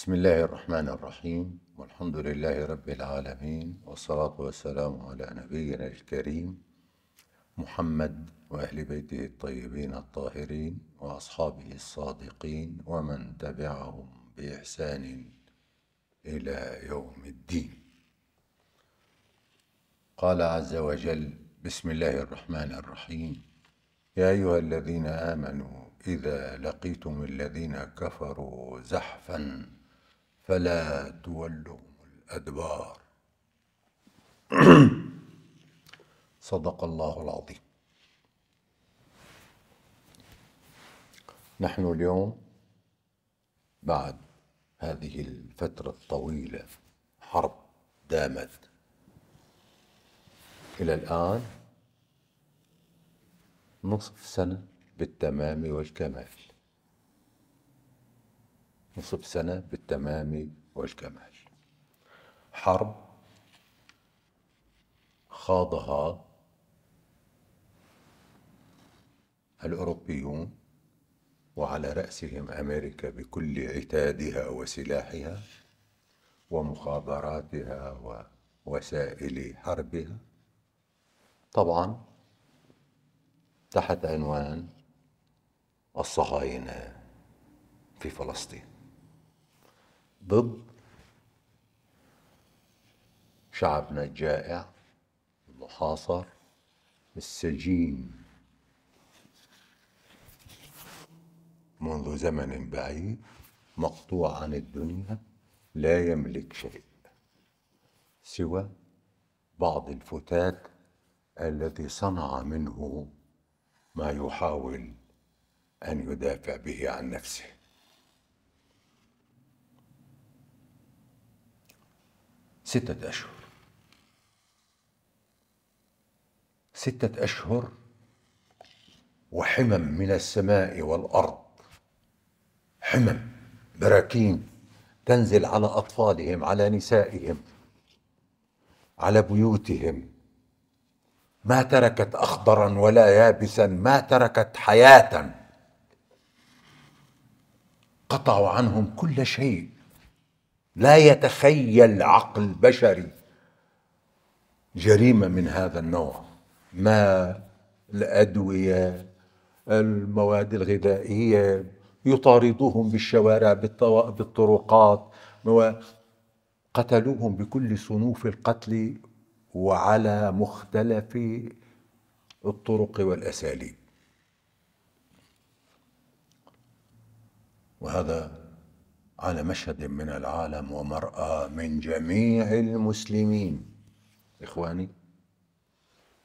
بسم الله الرحمن الرحيم والحمد لله رب العالمين والصلاة والسلام على نبينا الكريم محمد وأهل بيته الطيبين الطاهرين وأصحابه الصادقين ومن تبعهم بإحسان إلى يوم الدين قال عز وجل بسم الله الرحمن الرحيم يا أيها الذين آمنوا إذا لقيتم الذين كفروا زحفاً فلا تولهم الأدبار صدق الله العظيم نحن اليوم بعد هذه الفترة الطويلة حرب دامت إلى الآن نصف سنة بالتمام والكمال نصف سنة بالتمام والكمال حرب خاضها الأوروبيون وعلى رأسهم أمريكا بكل عتادها وسلاحها ومخابراتها ووسائل حربها طبعا تحت عنوان الصهاينة في فلسطين ضد شعبنا الجائع المحاصر السجين منذ زمن بعيد مقطوع عن الدنيا لا يملك شيء سوى بعض الفتات الذي صنع منه ما يحاول ان يدافع به عن نفسه ستة أشهر ستة أشهر وحمم من السماء والأرض حمم براكين تنزل على أطفالهم على نسائهم على بيوتهم ما تركت أخضرا ولا يابسا ما تركت حياة قطعوا عنهم كل شيء لا يتخيل عقل بشري جريمه من هذا النوع ما الادويه المواد الغذائيه يطاردوهم بالشوارع بالطرقات قتلوهم بكل صنوف القتل وعلى مختلف الطرق والاساليب وهذا على مشهد من العالم ومرأة من جميع المسلمين إخواني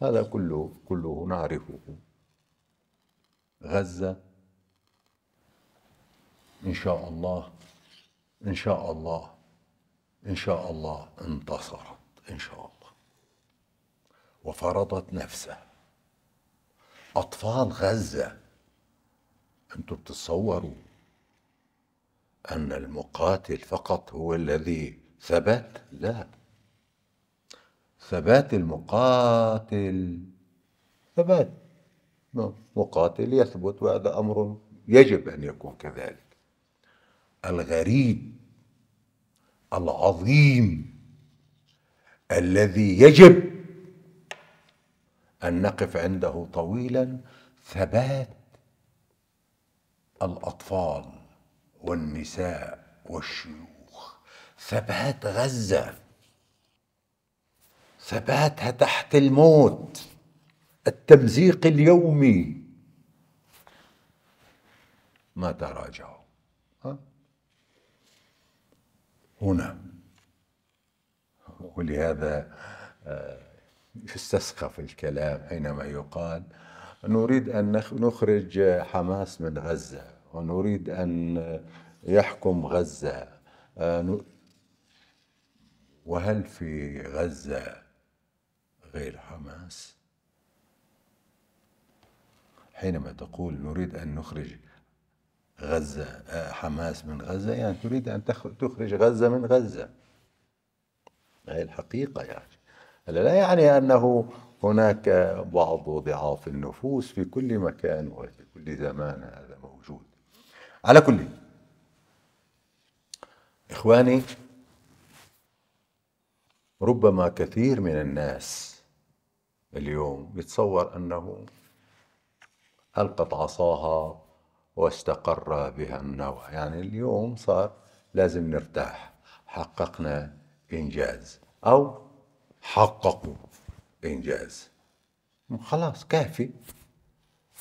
هذا كله كله نعرفه غزة إن شاء الله إن شاء الله إن شاء الله انتصرت إن شاء الله وفرضت نفسها أطفال غزة أنتم بتتصوروا أن المقاتل فقط هو الذي ثبت لا ثبات المقاتل ثبات مقاتل يثبت وهذا أمر يجب أن يكون كذلك الغريب العظيم الذي يجب أن نقف عنده طويلا ثبات الأطفال والنساء والشيوخ ثبات غزة ثباتها تحت الموت التمزيق اليومي ما تراجعوا ها؟ هنا ولهذا يستسخف آه، الكلام حينما يقال نريد أن نخرج حماس من غزة ونريد أن يحكم غزة آه، وهل في غزة غير حماس حينما تقول نريد أن نخرج غزة آه، حماس من غزة يعني تريد أن تخرج غزة من غزة هي الحقيقة يعني هذا لا يعني أنه هناك بعض ضعاف النفوس في كل مكان وفي كل زمان هذا موجود على كل اخواني ربما كثير من الناس اليوم يتصور انه القت عصاها واستقر بها النوى يعني اليوم صار لازم نرتاح حققنا انجاز او حققوا انجاز خلاص كافي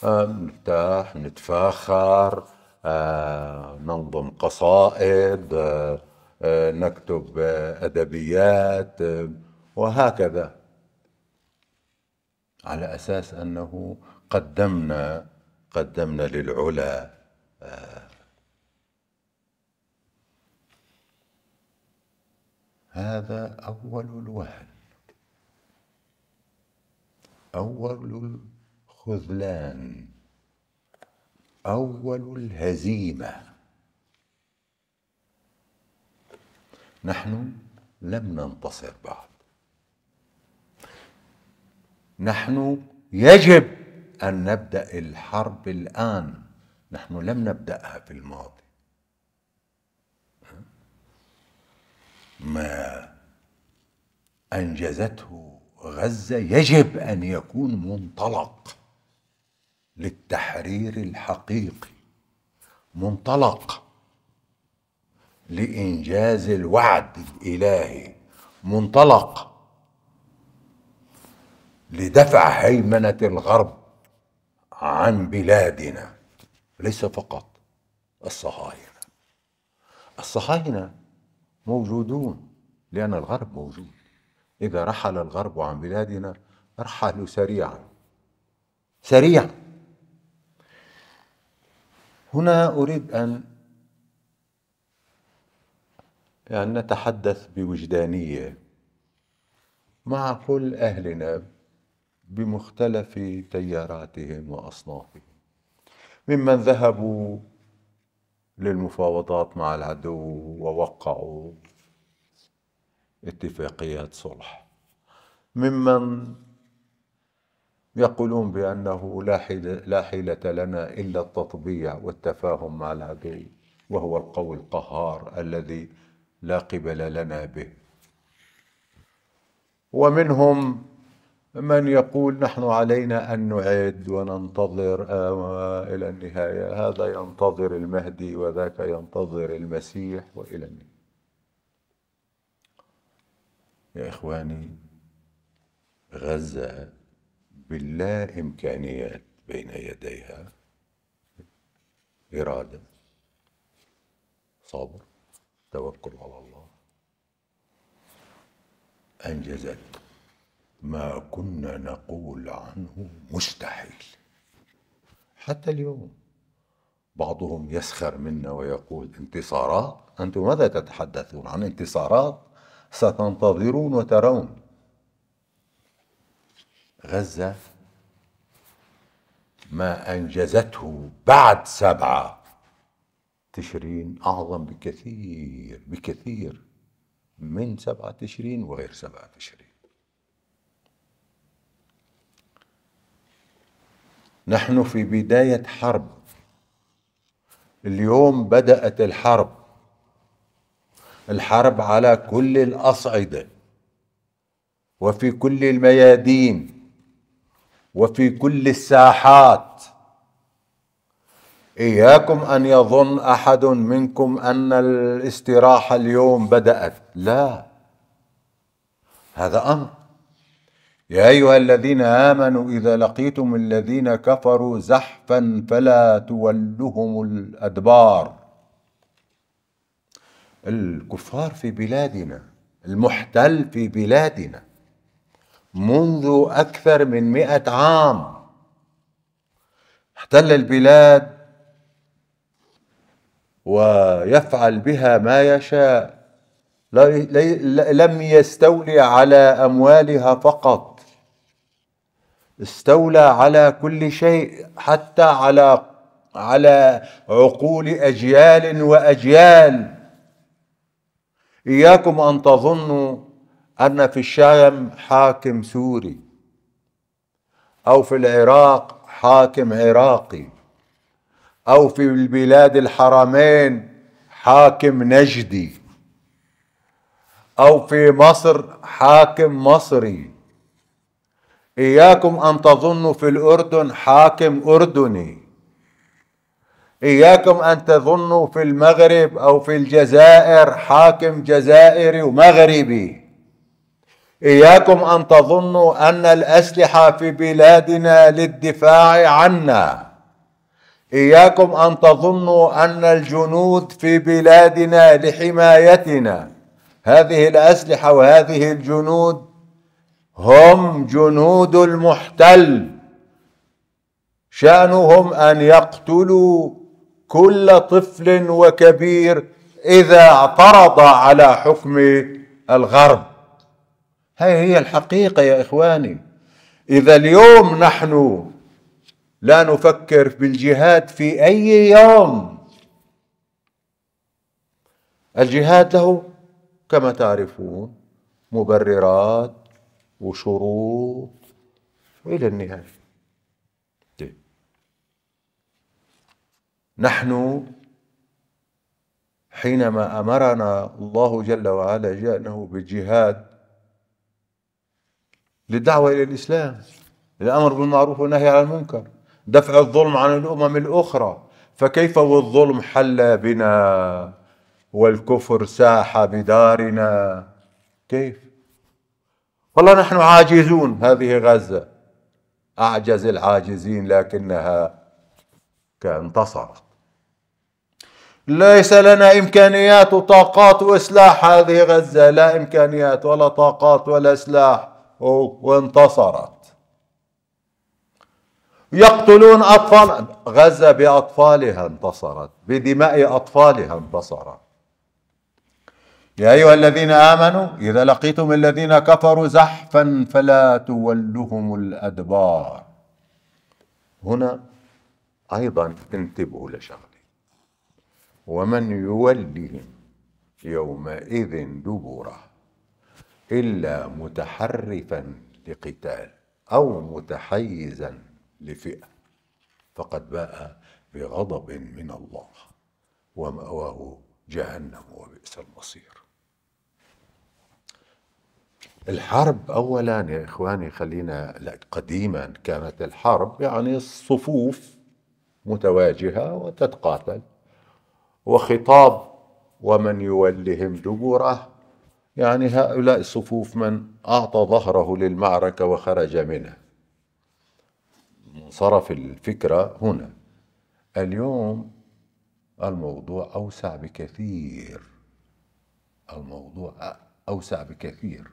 آه، نرتاح نتفاخر آه ننظم قصائد آه آه، نكتب آه، ادبيات آه، وهكذا على اساس انه قدمنا قدمنا للعلا هذا اول الوهن اول الخذلان اول الهزيمه نحن لم ننتصر بعد نحن يجب ان نبدا الحرب الان نحن لم نبداها في الماضي ما انجزته غزه يجب ان يكون منطلق للتحرير الحقيقي منطلق لإنجاز الوعد الإلهي منطلق لدفع هيمنة الغرب عن بلادنا ليس فقط الصهاينة الصهاينة موجودون لأن الغرب موجود إذا رحل الغرب عن بلادنا رحلوا سريعا سريعا هنا أريد أن أن نتحدث بوجدانية مع كل أهلنا بمختلف تياراتهم وأصنافهم ممن ذهبوا للمفاوضات مع العدو ووقعوا اتفاقيات صلح ممن يقولون بأنه لا حيلة لنا إلا التطبيع والتفاهم مع العدو وهو القوي القهار الذي لا قبل لنا به ومنهم من يقول نحن علينا أن نعد وننتظر آه، إلى النهاية هذا ينتظر المهدي وذاك ينتظر المسيح وإلى النهاية يا إخواني غزة باللا إمكانيات بين يديها إرادة صبر التوكل على الله أنجزت ما كنا نقول عنه مستحيل حتى اليوم بعضهم يسخر منا ويقول انتصارات أنتم ماذا تتحدثون عن انتصارات ستنتظرون وترون غزة ما أنجزته بعد سبعة تشرين أعظم بكثير بكثير من سبعة تشرين وغير سبعة تشرين نحن في بداية حرب اليوم بدأت الحرب الحرب على كل الأصعدة وفي كل الميادين وفي كل الساحات إياكم أن يظن أحد منكم أن الاستراحة اليوم بدأت لا هذا أمر يا أيها الذين آمنوا إذا لقيتم الذين كفروا زحفا فلا تولهم الأدبار الكفار في بلادنا المحتل في بلادنا منذ أكثر من مئة عام احتل البلاد ويفعل بها ما يشاء لم يستولي على اموالها فقط استولى على كل شيء حتى على على عقول اجيال واجيال اياكم ان تظنوا ان في الشام حاكم سوري او في العراق حاكم عراقي أو في البلاد الحرمين حاكم نجدي أو في مصر حاكم مصري إياكم أن تظنوا في الأردن حاكم أردني إياكم أن تظنوا في المغرب أو في الجزائر حاكم جزائري ومغربي إياكم أن تظنوا أن الأسلحة في بلادنا للدفاع عنا إياكم أن تظنوا أن الجنود في بلادنا لحمايتنا هذه الأسلحة وهذه الجنود هم جنود المحتل شأنهم أن يقتلوا كل طفل وكبير إذا اعترض على حكم الغرب هذه هي الحقيقة يا إخواني إذا اليوم نحن لا نفكر بالجهاد في أي يوم الجهاد له كما تعرفون مبررات وشروط إلى النهاية طيب. نحن حينما امرنا الله جل وعلا جاءناه بالجهاد للدعوه الى الاسلام الامر بالمعروف والنهي عن المنكر دفع الظلم عن الأمم الأخرى فكيف والظلم حل بنا والكفر ساح بدارنا كيف والله نحن عاجزون هذه غزة أعجز العاجزين لكنها انتصرت ليس لنا إمكانيات وطاقات وإسلاح هذه غزة لا إمكانيات ولا طاقات ولا سلاح وانتصرت يقتلون أطفال غزة بأطفالها انتصرت بدماء أطفالها انتصرت يا أيها الذين آمنوا إذا لقيتم الذين كفروا زحفا فلا تولهم الأدبار هنا أيضا انتبهوا لشغلة ومن يولهم يومئذ دبره إلا متحرفا لقتال أو متحيزا لفئة فقد باء بغضب من الله ومأواه جهنم وبئس المصير الحرب اولا يا اخواني خلينا قديما كانت الحرب يعني الصفوف متواجهه وتتقاتل وخطاب ومن يولهم دبوره يعني هؤلاء الصفوف من اعطى ظهره للمعركه وخرج منها منصرف الفكرة هنا اليوم الموضوع أوسع بكثير الموضوع أوسع بكثير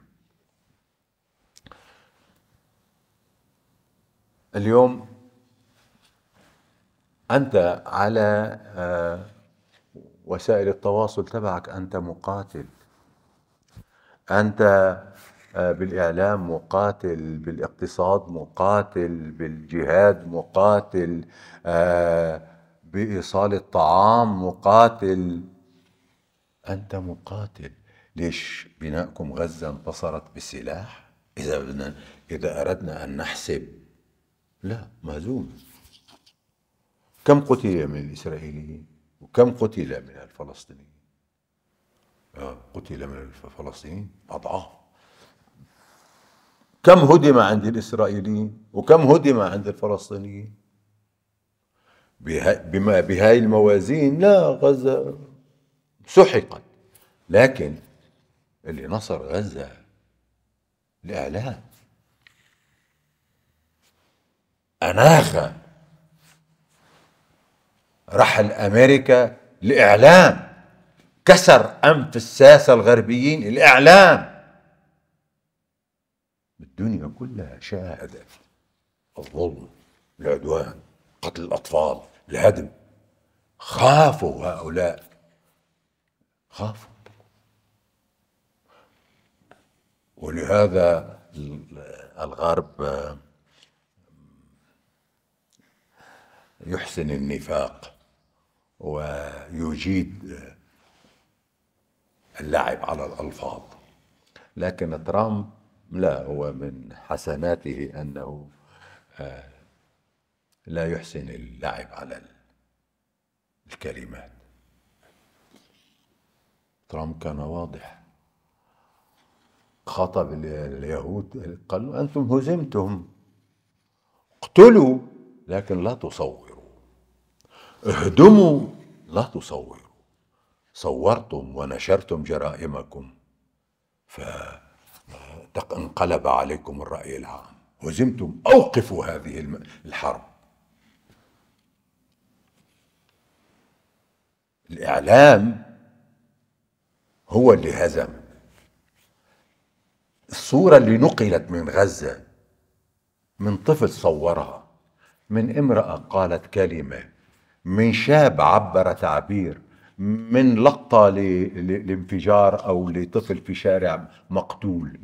اليوم أنت على آه، وسائل التواصل تبعك أنت مقاتل أنت آه، بالإعلام مقاتل بالاقتصاد مقاتل بالجهاد مقاتل آه، بإيصال الطعام مقاتل أنت مقاتل ليش بناءكم غزة انتصرت بسلاح إذا بدنا إذا أردنا أن نحسب لا مهزوم كم قتل من الإسرائيليين وكم قتل من الفلسطينيين آه قتل من الفلسطينيين أضعاف كم هدم عند الإسرائيليين وكم هدم عند الفلسطينيين بما بهاي الموازين لا غزة سحقت لكن اللي نصر غزة الإعلام اناخ رحل أمريكا الإعلام كسر أنف الساسة الغربيين الإعلام الدنيا كلها شاهدت الظلم العدوان قتل الأطفال الهدم خافوا هؤلاء خافوا ولهذا الغرب يحسن النفاق ويجيد اللعب على الألفاظ لكن ترامب لا هو من حسناته أنه آه، لا يحسن اللعب على الكلمات ترامب كان واضح خطب اليهود قالوا أنتم هزمتم اقتلوا لكن لا تصوروا اهدموا لا تصوروا صورتم ونشرتم جرائمكم ف انقلب عليكم الرأي العام هزمتم أوقفوا هذه الحرب الإعلام هو اللي هزم الصورة اللي نقلت من غزة من طفل صورها من امرأة قالت كلمة من شاب عبر تعبير من لقطة لانفجار أو لطفل في شارع مقتول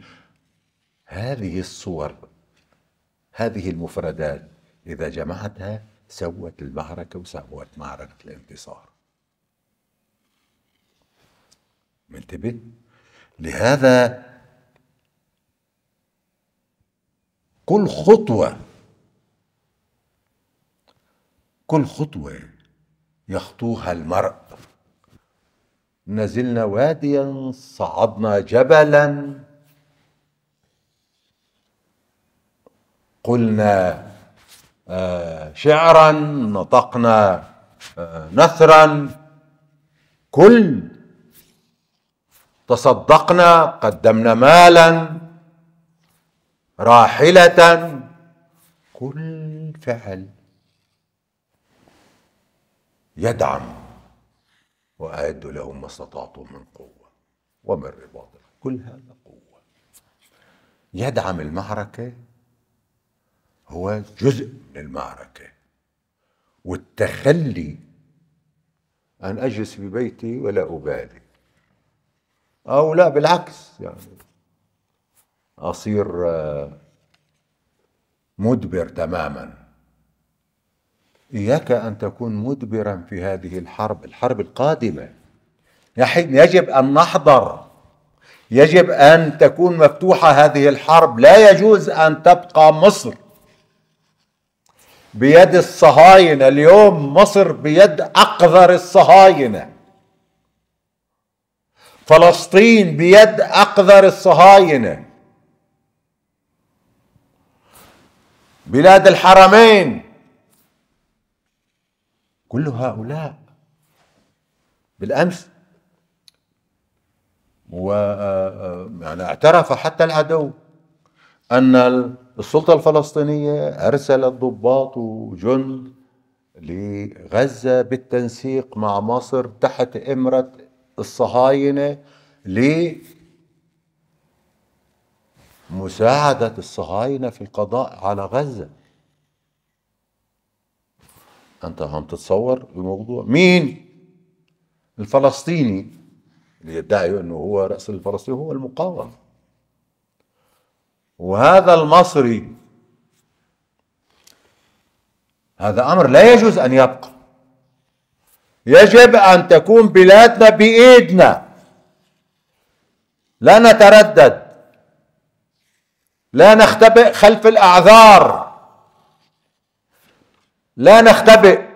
هذه الصور هذه المفردات إذا جمعتها سوت المعركة وسوت معركة الانتصار منتبه لهذا كل خطوة كل خطوة يخطوها المرء نزلنا واديا صعدنا جبلا قلنا آه، شعرا نطقنا آه، نثرا كل تصدقنا قدمنا مالا راحلة كل فعل يدعم وأعد لهم ما استطعتم من قوة ومن رباط كل هذا قوة يدعم المعركة هو جزء من المعركة والتخلي أن أجلس ببيتي ولا أبالي أو لا بالعكس يعني أصير آه، مدبر تماما إياك أن تكون مدبرا في هذه الحرب الحرب القادمة يجب أن نحضر يجب أن تكون مفتوحة هذه الحرب لا يجوز أن تبقى مصر بيد الصهاينه اليوم مصر بيد اقذر الصهاينه فلسطين بيد اقذر الصهاينه بلاد الحرمين كل هؤلاء بالامس و آه، آه، يعني اعترف حتى العدو ان السلطة الفلسطينية أرسلت ضباط وجند لغزة بالتنسيق مع مصر تحت إمرة الصهاينة لمساعدة الصهاينة في القضاء على غزة أنت هم تتصور الموضوع مين الفلسطيني اللي يدعي أنه هو رأس الفلسطيني هو المقاومة وهذا المصري هذا امر لا يجوز ان يبقى يجب ان تكون بلادنا بايدنا لا نتردد لا نختبئ خلف الاعذار لا نختبئ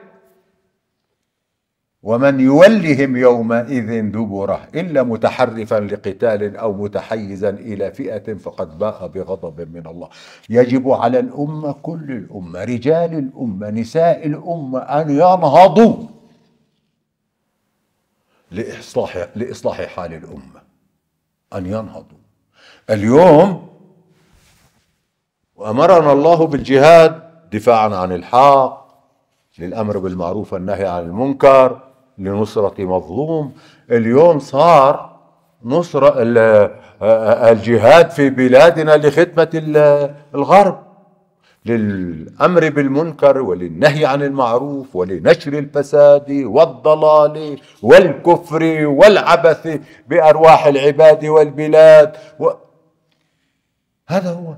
ومن يولهم يومئذ دبره الا متحرفا لقتال او متحيزا الى فئه فقد باء بغضب من الله يجب على الامه كل الامه رجال الامه نساء الامه ان ينهضوا لاصلاح لاصلاح حال الامه ان ينهضوا اليوم وامرنا الله بالجهاد دفاعا عن الحق للامر بالمعروف والنهي عن المنكر لنصرة مظلوم اليوم صار نصرة آه، الجهاد في بلادنا لخدمة الغرب للأمر بالمنكر وللنهي عن المعروف ولنشر الفساد والضلال والكفر والعبث بأرواح العباد والبلاد و... هذا هو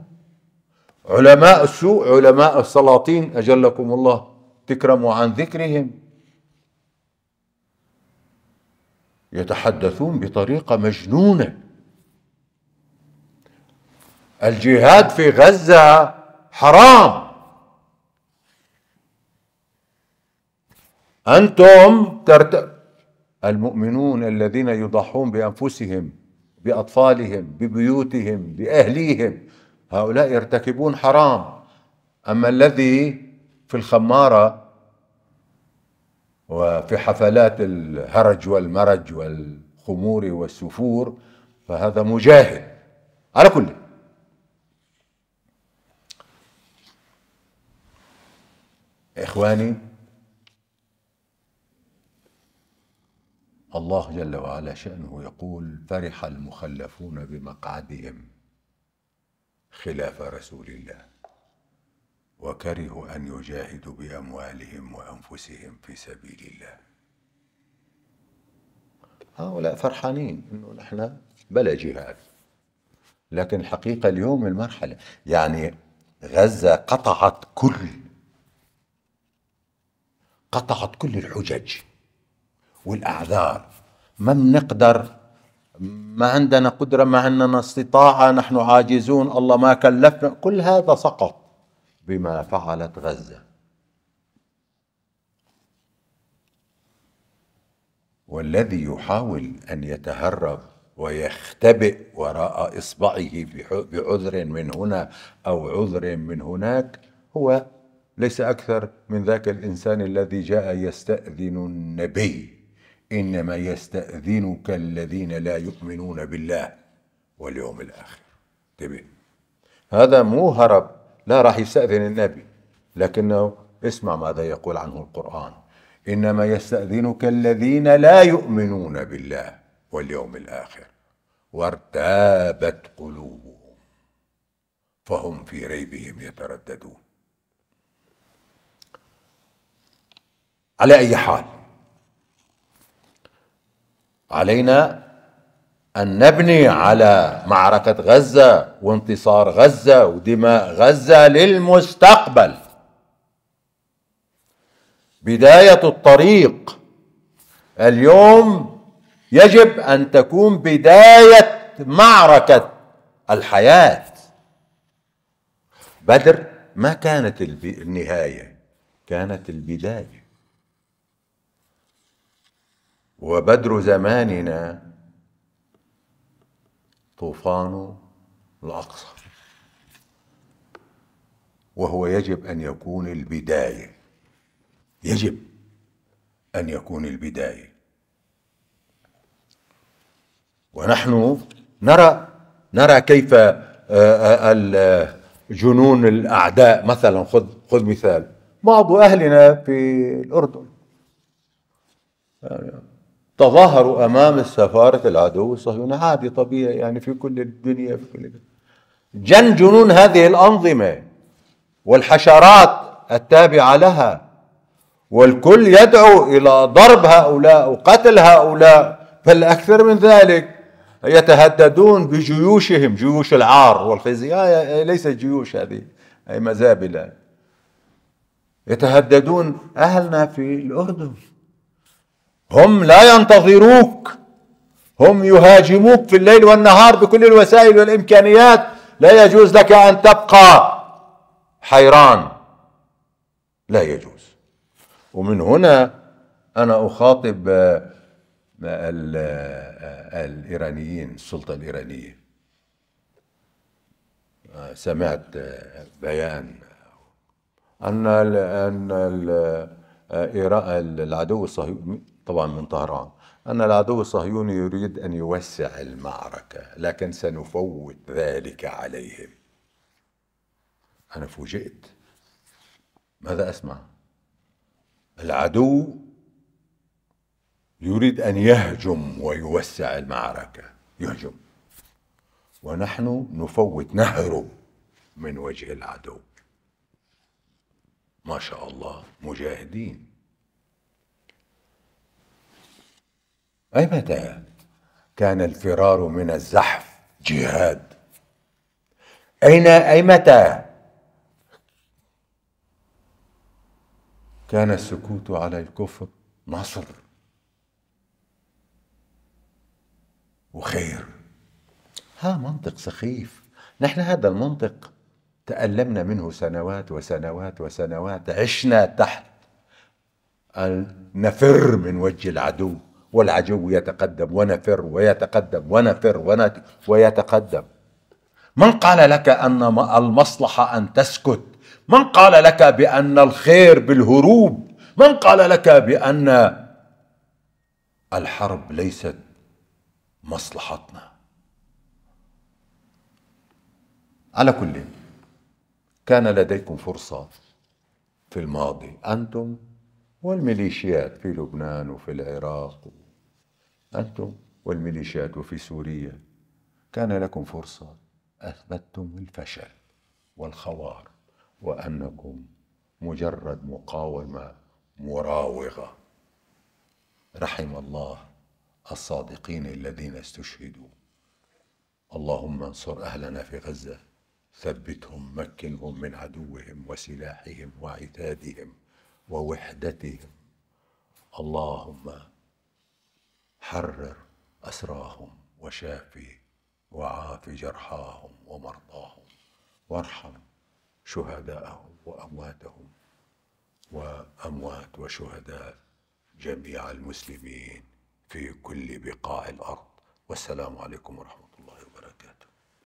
علماء السوء علماء السلاطين أجلكم الله تكرموا عن ذكرهم يتحدثون بطريقة مجنونة الجهاد في غزة حرام أنتم ترت... المؤمنون الذين يضحون بأنفسهم بأطفالهم ببيوتهم بأهليهم هؤلاء يرتكبون حرام أما الذي في الخمارة وفي حفلات الهرج والمرج والخمور والسفور فهذا مجاهد على كل إخواني الله جل وعلا شأنه يقول فرح المخلفون بمقعدهم خلاف رسول الله وكرهوا أن يجاهدوا بأموالهم وأنفسهم في سبيل الله هؤلاء فرحانين أنه نحن بلا جهاد لكن الحقيقة اليوم المرحلة يعني غزة قطعت كل قطعت كل الحجج والأعذار ما بنقدر ما عندنا قدرة ما عندنا استطاعة نحن عاجزون الله ما كلفنا كل هذا سقط بما فعلت غزة والذي يحاول أن يتهرب ويختبئ وراء إصبعه بعذر من هنا أو عذر من هناك هو ليس أكثر من ذاك الإنسان الذي جاء يستأذن النبي إنما يستأذنك الذين لا يؤمنون بالله واليوم الآخر هذا مو هرب لا راح يستأذن النبي لكنه اسمع ماذا يقول عنه القرآن إنما يستأذنك الذين لا يؤمنون بالله واليوم الآخر وارتابت قلوبهم فهم في ريبهم يترددون على أي حال علينا أن نبني على معركة غزة وانتصار غزة ودماء غزة للمستقبل بداية الطريق اليوم يجب أن تكون بداية معركة الحياة بدر ما كانت النهاية كانت البداية وبدر زماننا طوفان الأقصى وهو يجب أن يكون البداية يجب أن يكون البداية ونحن نرى نرى كيف آه، آه، جنون الأعداء مثلا خذ خذ مثال بعض أهلنا في الأردن تظاهروا امام السفاره العدو الصهيوني عادي طبيعي يعني في كل الدنيا في كل جن جنون هذه الانظمه والحشرات التابعه لها والكل يدعو الى ضرب هؤلاء وقتل هؤلاء بل اكثر من ذلك يتهددون بجيوشهم جيوش العار والخزي آه، آه، ليس جيوش هذه أي مزابلة يتهددون أهلنا في الأردن هم لا ينتظروك هم يهاجموك في الليل والنهار بكل الوسائل والامكانيات لا يجوز لك ان تبقى حيران لا يجوز ومن هنا انا اخاطب آه، آه، آه، الايرانيين السلطه الايرانيه سمعت بيان ان ان العدو الصهيوني طبعا من طهران أن العدو الصهيوني يريد أن يوسع المعركة لكن سنفوت ذلك عليهم أنا فوجئت ماذا أسمع العدو يريد أن يهجم ويوسع المعركة يهجم ونحن نفوت نهرب من وجه العدو ما شاء الله مجاهدين أبدا كان الفرار من الزحف جهاد أين أيمتى كان السكوت على الكفر نصر وخير ها منطق سخيف نحن هذا المنطق تألمنا منه سنوات وسنوات وسنوات عشنا تحت نفر من وجه العدو والعجو يتقدم ونفر ويتقدم ونفر ويتقدم من قال لك أن المصلحة أن تسكت من قال لك بأن الخير بالهروب من قال لك بأن الحرب ليست مصلحتنا على كل كان لديكم فرصة في الماضي أنتم والميليشيات في لبنان وفي العراق أنتم والميليشيات في سوريا كان لكم فرصة أثبتتم الفشل والخوار وأنكم مجرد مقاومة مراوغة رحم الله الصادقين الذين استشهدوا اللهم انصر أهلنا في غزة ثبتهم مكنهم من عدوهم وسلاحهم وعتادهم ووحدتهم اللهم حرر أسراهم وشافي وعاف جرحاهم ومرضاهم وارحم شهداءهم وأمواتهم وأموات وشهداء جميع المسلمين في كل بقاع الأرض والسلام عليكم ورحمة الله